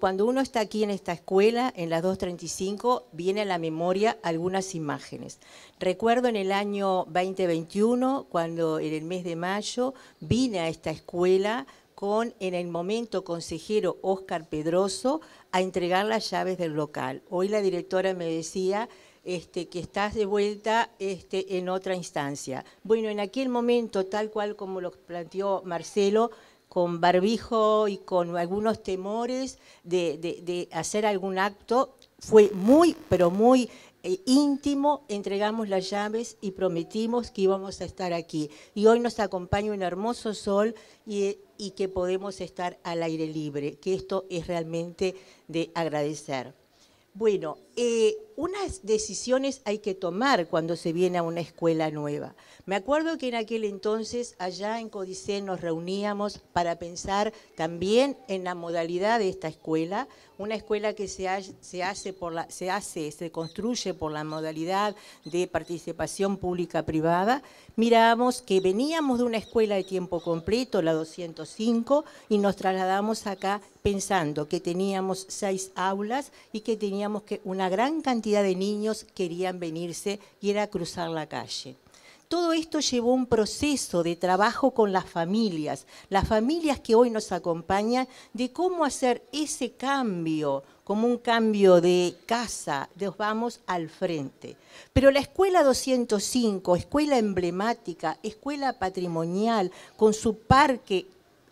Cuando uno está aquí en esta escuela, en las 235, viene a la memoria algunas imágenes. Recuerdo en el año 2021, cuando en el mes de mayo vine a esta escuela con en el momento consejero Oscar Pedroso a entregar las llaves del local. Hoy la directora me decía este, que estás de vuelta este, en otra instancia. Bueno, en aquel momento, tal cual como lo planteó Marcelo, con barbijo y con algunos temores de, hacer algún acto, fue muy, pero muy eh, íntimo, entregamos las llaves y prometimos que íbamos a estar aquí. Y hoy nos acompaña un hermoso sol y, y que podemos estar al aire libre, que esto es realmente de agradecer. Bueno, eh, unas decisiones hay que tomar cuando se viene a una escuela nueva. Me acuerdo que en aquel entonces allá en Codicé nos reuníamos para pensar también en la modalidad de esta escuela, una escuela que se, se, hace, por la, se hace, se construye por la modalidad de participación pública-privada. Miramos que veníamos de una escuela de tiempo completo, la 205, y nos trasladamos acá pensando que teníamos seis aulas y que teníamos que una gran cantidad de niños querían venirse y era cruzar la calle. Todo esto llevó un proceso de trabajo con las familias, las familias que hoy nos acompañan, de cómo hacer ese cambio, como un cambio de casa, nos vamos al frente. Pero la escuela 205, escuela emblemática, escuela patrimonial, con su parque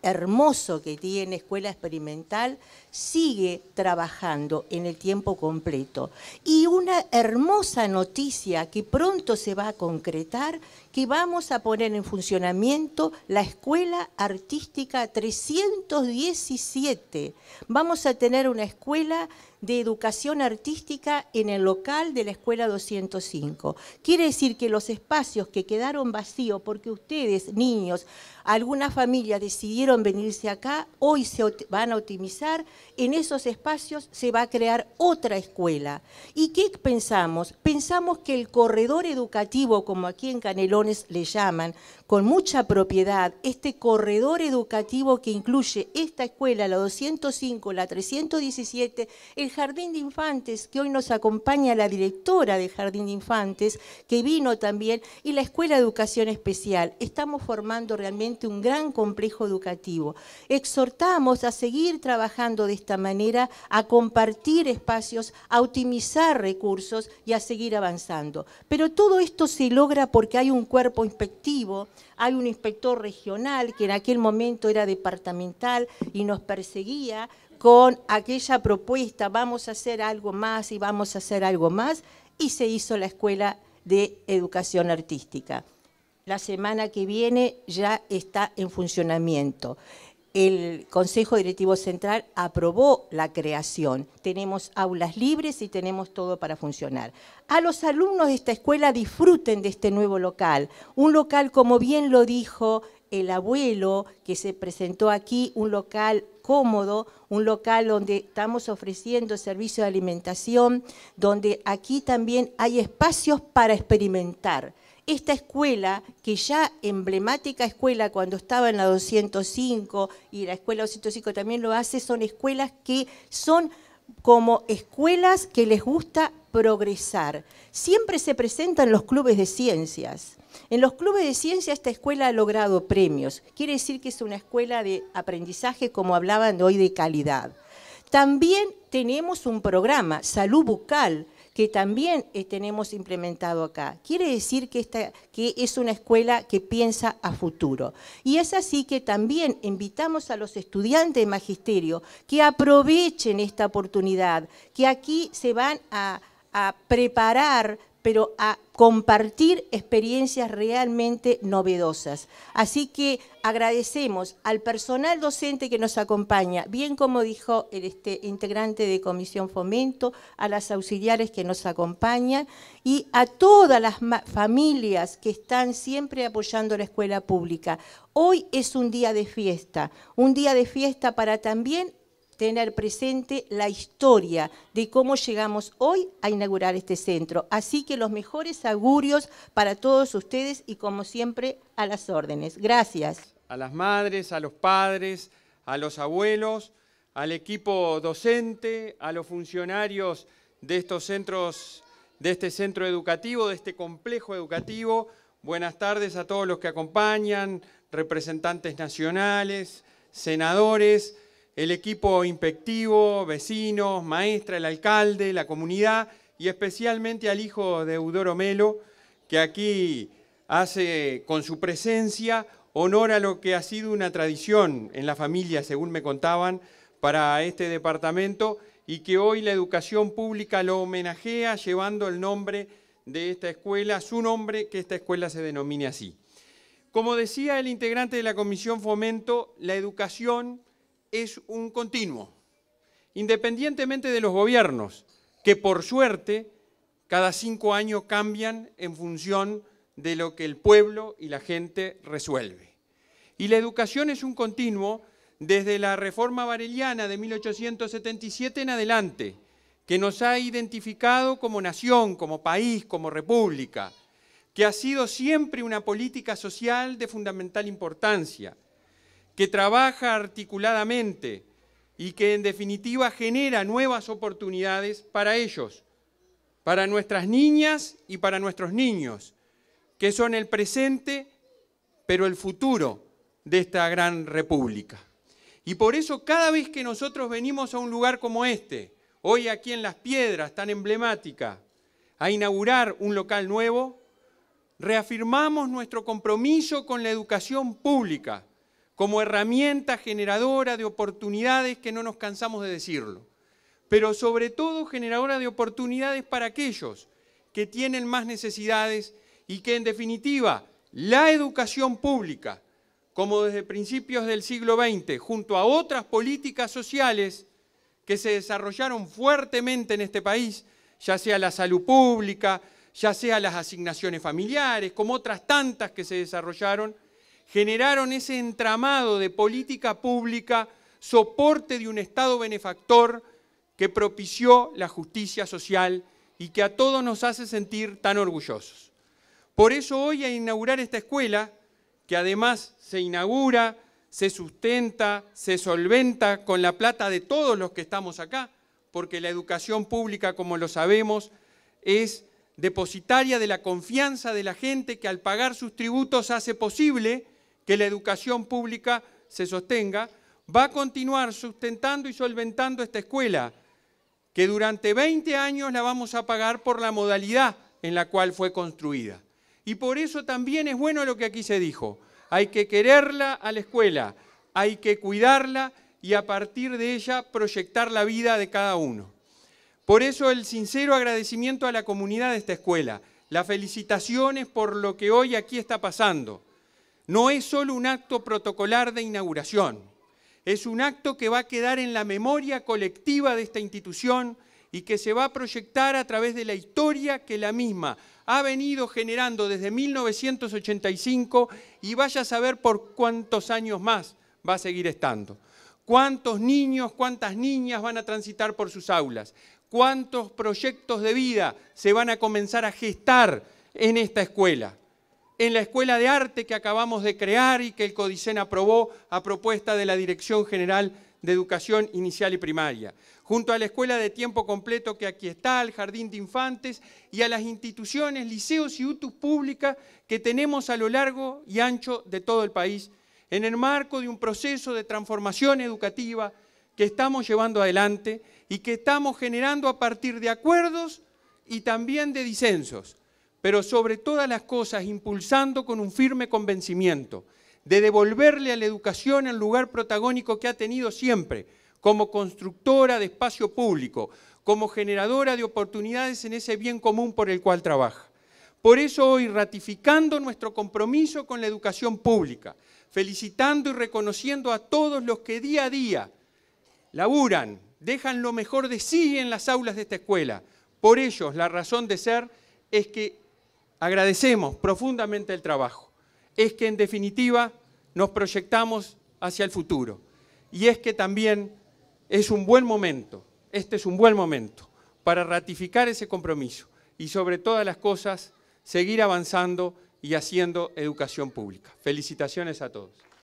hermoso que tiene Escuela Experimental, sigue trabajando en el tiempo completo. Y una hermosa noticia que pronto se va a concretar, que vamos a poner en funcionamiento la Escuela Artística 317. Vamos a tener una escuela de educación artística en el local de la Escuela 205. Quiere decir que los espacios que quedaron vacíos porque ustedes, niños, algunas familias decidieron venirse acá, hoy se van a optimizar, en esos espacios se va a crear otra escuela. ¿Y qué pensamos? Pensamos que el corredor educativo, como aquí en Canelones le llaman, con mucha propiedad este corredor educativo que incluye esta escuela, la 205, la 317, el Jardín de Infantes, que hoy nos acompaña la directora del Jardín de Infantes, que vino también, y la Escuela de Educación Especial. Estamos formando realmente un gran complejo educativo. Exhortamos a seguir trabajando de esta manera, a compartir espacios, a optimizar recursos y a seguir avanzando. Pero todo esto se logra porque hay un cuerpo inspectivo hay un inspector regional que en aquel momento era departamental y nos perseguía con aquella propuesta, vamos a hacer algo más y vamos a hacer algo más, y se hizo la Escuela de Educación Artística. La semana que viene ya está en funcionamiento el Consejo Directivo Central aprobó la creación. Tenemos aulas libres y tenemos todo para funcionar. A los alumnos de esta escuela disfruten de este nuevo local. Un local, como bien lo dijo el abuelo que se presentó aquí, un local cómodo, un local donde estamos ofreciendo servicio de alimentación, donde aquí también hay espacios para experimentar esta escuela, que ya emblemática escuela cuando estaba en la 205 y la escuela 205 también lo hace, son escuelas que son como escuelas que les gusta progresar. Siempre se presentan los clubes de ciencias. En los clubes de ciencia esta escuela ha logrado premios. Quiere decir que es una escuela de aprendizaje, como hablaban hoy, de calidad. También tenemos un programa, Salud Bucal, que también eh, tenemos implementado acá. Quiere decir que, que es una escuela que piensa a futuro. Y es así que también invitamos a los estudiantes de magisterio que aprovechen esta oportunidad, que aquí se van a a preparar pero a compartir experiencias realmente novedosas. Así que agradecemos al personal docente que nos acompaña, bien como dijo el este, integrante de Comisión Fomento, a las auxiliares que nos acompañan y a todas las familias que están siempre apoyando la escuela pública. Hoy es un día de fiesta, un día de fiesta para también tener presente la historia de cómo llegamos hoy a inaugurar este centro. Así que los mejores augurios para todos ustedes y como siempre a las órdenes. Gracias. A las madres, a los padres, a los abuelos, al equipo docente, a los funcionarios de estos centros, de este centro educativo, de este complejo educativo. Buenas tardes a todos los que acompañan, representantes nacionales, senadores, el equipo inspectivo, vecinos, maestra, el alcalde, la comunidad y especialmente al hijo de Eudoro Melo, que aquí hace con su presencia honor a lo que ha sido una tradición en la familia, según me contaban, para este departamento y que hoy la educación pública lo homenajea llevando el nombre de esta escuela, su nombre, que esta escuela se denomine así. Como decía el integrante de la Comisión Fomento, la educación es un continuo, independientemente de los gobiernos, que por suerte cada cinco años cambian en función de lo que el pueblo y la gente resuelve. Y la educación es un continuo desde la reforma vareliana de 1877 en adelante, que nos ha identificado como nación, como país, como república, que ha sido siempre una política social de fundamental importancia, que trabaja articuladamente y que en definitiva genera nuevas oportunidades para ellos, para nuestras niñas y para nuestros niños, que son el presente, pero el futuro de esta gran república. Y por eso cada vez que nosotros venimos a un lugar como este, hoy aquí en Las Piedras, tan emblemática, a inaugurar un local nuevo, reafirmamos nuestro compromiso con la educación pública como herramienta generadora de oportunidades que no nos cansamos de decirlo, pero sobre todo generadora de oportunidades para aquellos que tienen más necesidades y que en definitiva la educación pública, como desde principios del siglo XX, junto a otras políticas sociales que se desarrollaron fuertemente en este país, ya sea la salud pública, ya sea las asignaciones familiares, como otras tantas que se desarrollaron, generaron ese entramado de política pública, soporte de un Estado benefactor que propició la justicia social y que a todos nos hace sentir tan orgullosos. Por eso hoy a inaugurar esta escuela, que además se inaugura, se sustenta, se solventa con la plata de todos los que estamos acá, porque la educación pública, como lo sabemos, es depositaria de la confianza de la gente que al pagar sus tributos hace posible que la educación pública se sostenga, va a continuar sustentando y solventando esta escuela, que durante 20 años la vamos a pagar por la modalidad en la cual fue construida. Y por eso también es bueno lo que aquí se dijo. Hay que quererla a la escuela, hay que cuidarla y a partir de ella proyectar la vida de cada uno. Por eso el sincero agradecimiento a la comunidad de esta escuela, las felicitaciones por lo que hoy aquí está pasando no es solo un acto protocolar de inauguración, es un acto que va a quedar en la memoria colectiva de esta institución y que se va a proyectar a través de la historia que la misma ha venido generando desde 1985 y vaya a saber por cuántos años más va a seguir estando. Cuántos niños, cuántas niñas van a transitar por sus aulas, cuántos proyectos de vida se van a comenzar a gestar en esta escuela en la Escuela de Arte que acabamos de crear y que el Codicen aprobó a propuesta de la Dirección General de Educación Inicial y Primaria, junto a la Escuela de Tiempo Completo que aquí está, al Jardín de Infantes y a las instituciones, liceos y UTUS públicas que tenemos a lo largo y ancho de todo el país, en el marco de un proceso de transformación educativa que estamos llevando adelante y que estamos generando a partir de acuerdos y también de disensos pero sobre todas las cosas impulsando con un firme convencimiento de devolverle a la educación el lugar protagónico que ha tenido siempre, como constructora de espacio público, como generadora de oportunidades en ese bien común por el cual trabaja. Por eso hoy, ratificando nuestro compromiso con la educación pública, felicitando y reconociendo a todos los que día a día laburan, dejan lo mejor de sí en las aulas de esta escuela, por ellos la razón de ser es que agradecemos profundamente el trabajo, es que en definitiva nos proyectamos hacia el futuro. Y es que también es un buen momento, este es un buen momento para ratificar ese compromiso y sobre todas las cosas seguir avanzando y haciendo educación pública. Felicitaciones a todos.